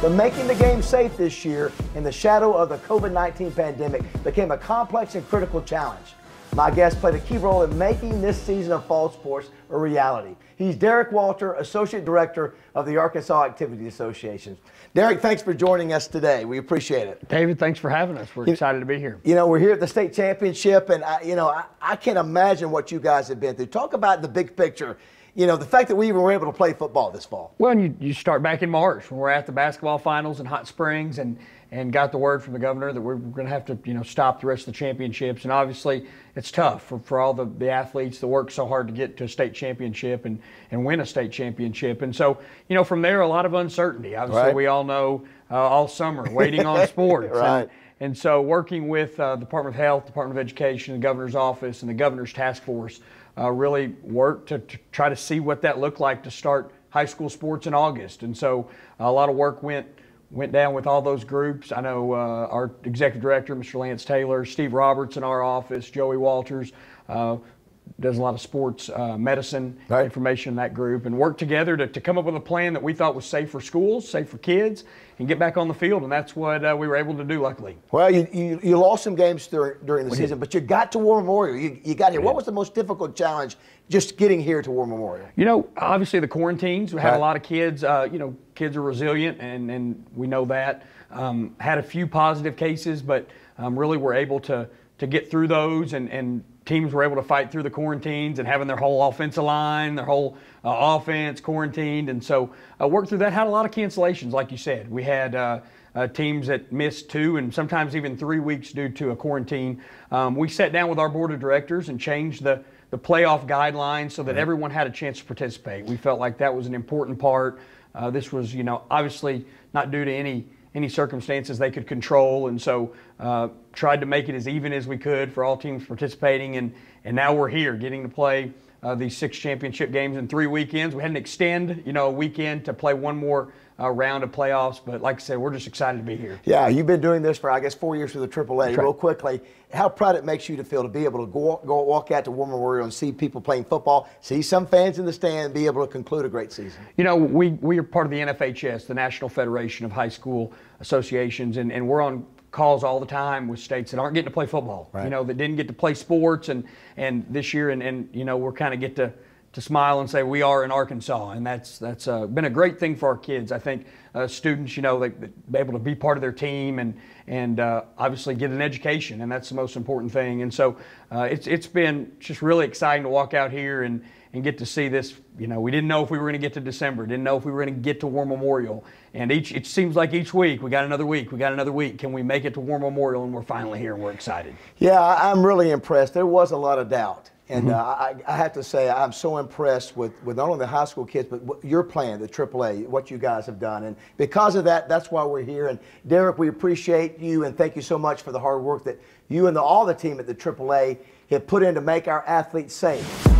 But making the game safe this year in the shadow of the COVID 19 pandemic became a complex and critical challenge. My guest played a key role in making this season of fall sports a reality. He's Derek Walter, Associate Director of the Arkansas Activity Association. Derek, thanks for joining us today. We appreciate it. David, thanks for having us. We're you, excited to be here. You know, we're here at the state championship, and I, you know, I, I can't imagine what you guys have been through. Talk about the big picture you know, the fact that we even were able to play football this fall. Well, and you, you start back in March when we're at the basketball finals in Hot Springs and, and got the word from the governor that we're going to have to, you know, stop the rest of the championships. And obviously, it's tough for, for all the, the athletes that work so hard to get to a state championship and, and win a state championship. And so, you know, from there, a lot of uncertainty. Obviously, right. we all know uh, all summer waiting on sports. right. And, and so working with uh, Department of Health, Department of Education, the governor's office, and the governor's task force uh, really worked to, to, try to see what that looked like to start high school sports in August. And so a lot of work went went down with all those groups. I know uh, our executive director, Mr. Lance Taylor, Steve Roberts in our office, Joey Walters, uh, does a lot of sports uh, medicine right. information in that group and worked together to, to come up with a plan that we thought was safe for schools, safe for kids, and get back on the field. And that's what uh, we were able to do, luckily. Well, you, you, you lost some games during, during the we season, did. but you got to War Memorial. You, you got here. We what did. was the most difficult challenge just getting here to War Memorial? You know, obviously the quarantines. We had right. a lot of kids. Uh, you know, kids are resilient, and, and we know that. Um, had a few positive cases, but um, really we're able to, to get through those and, and – teams were able to fight through the quarantines and having their whole offensive line, their whole uh, offense quarantined. And so uh, worked through that. Had a lot of cancellations, like you said. We had uh, uh, teams that missed two and sometimes even three weeks due to a quarantine. Um, we sat down with our board of directors and changed the the playoff guidelines so that right. everyone had a chance to participate. We felt like that was an important part. Uh, this was, you know, obviously not due to any any circumstances they could control. And so uh, tried to make it as even as we could for all teams participating. And, and now we're here getting to play uh, these six championship games in three weekends. We had an extend, you know, weekend to play one more uh, round of playoffs. But like I said, we're just excited to be here. Yeah, you've been doing this for I guess four years for the AAA. Right. Real quickly, how proud it makes you to feel to be able to go go walk out to War Memorial and see people playing football, see some fans in the stand, and be able to conclude a great season. You know, we we are part of the NFHS, the National Federation of High School Associations, and, and we're on calls all the time with states that aren't getting to play football, right. you know, that didn't get to play sports and, and this year and, and you know, we're kind of get to – to smile and say we are in Arkansas, and that's that's uh, been a great thing for our kids. I think uh, students, you know, they be able to be part of their team and and uh, obviously get an education, and that's the most important thing. And so uh, it's it's been just really exciting to walk out here and and get to see this. You know, we didn't know if we were going to get to December, didn't know if we were going to get to War Memorial, and each it seems like each week we got another week, we got another week. Can we make it to War Memorial? And we're finally here, and we're excited. Yeah, I'm really impressed. There was a lot of doubt and mm -hmm. uh, I, I, have to say, I'm so impressed with, with not only the high school kids, but your plan, the AAA, what you guys have done. And because of that, that's why we're here. And Derek, we appreciate you and thank you so much for the hard work that you and the, all the team at the AAA have put in to make our athletes safe.